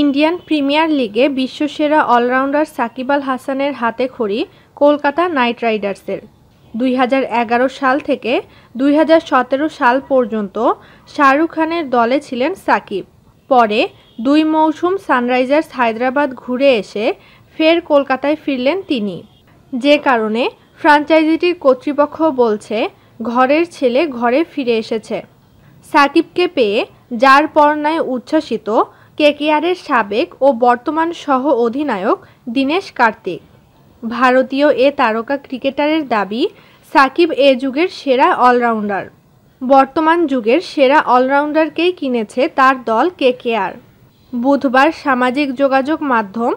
Indian premier লিগে বিশ্বসেরা allrounder Shakib আল হাসানের হাতে খড়ি কলকাতা নাইট রাইডার্সের দুই সাল থেকে দুই সাল পর্যন্ত শাহরুখ খানের দলে ছিলেন সাকিব পরে দুই মৌসুম সানরাইজার্স হায়দ্রাবাদ ঘুরে এসে ফের কলকাতায় ফিরলেন তিনি যে কারণে ফ্রাঞ্চাইজিটির কর্তৃপক্ষ বলছে ঘরের ছেলে ঘরে ফিরে এসেছে সাকিবকে পেয়ে যার পর উচ্ছ্বাসিত কেকেআরের সাবেক ও বর্তমান সহ অধিনায়ক দীনেশ কার্তিক ভারতীয় এ তারকা ক্রিকেটারের দাবি সাকিব এ যুগের সেরা অলরাউন্ডার বর্তমান যুগের সেরা অলরাউন্ডারকেই কিনেছে তার দল কেকেআর বুধবার সামাজিক যোগাযোগ মাধ্যম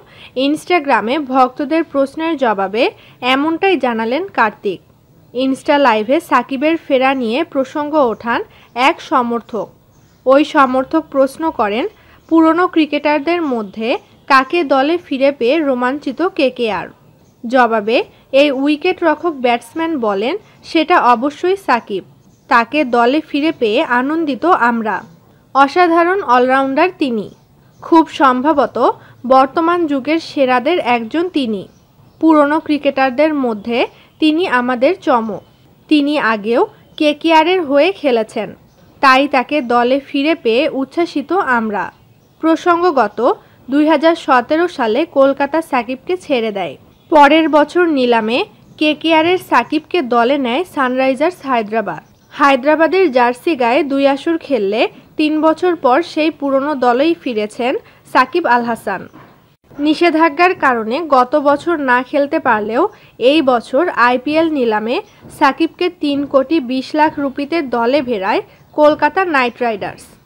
ইনস্টাগ্রামে ভক্তদের প্রশ্নের জবাবে এমনটাই জানালেন কার্তিক ইনস্টা লাইভে সাকিবের ফেরা নিয়ে প্রসঙ্গ ওঠান এক সমর্থক ওই সমর্থক প্রশ্ন করেন পুরনো ক্রিকেটারদের মধ্যে কাকে দলে ফিরে পেয়ে রোমাঞ্চিত কেকেআর জবাবে এই উইকেট রক্ষক ব্যাটসম্যান বলেন সেটা অবশ্যই সাকিব তাকে দলে ফিরে পেয়ে আনন্দিত আমরা অসাধারণ অলরাউন্ডার তিনি খুব সম্ভবত বর্তমান যুগের সেরাদের একজন তিনি পুরনো ক্রিকেটারদের মধ্যে তিনি আমাদের চম তিনি আগেও কেকেআরের হয়ে খেলেছেন তাই তাকে দলে ফিরে পেয়ে উচ্ছ্বাসিত আমরা প্রসঙ্গগত দুই সালে কলকাতা সাকিবকে ছেড়ে দেয় পরের বছর নিলামে কেকেআরের সাকিবকে দলে নেয় সানরাইজার্স হায়দ্রাবাদ হায়দ্রাবাদের জার্সি গায়ে দুই আসর খেললে তিন বছর পর সেই পুরনো দলেই ফিরেছেন সাকিব আল হাসান নিষেধাজ্ঞার কারণে গত বছর না খেলতে পারলেও এই বছর আইপিএল নিলামে সাকিবকে তিন কোটি বিশ লাখ রুপিতে দলে ভেড়ায় কলকাতা নাইট রাইডার্স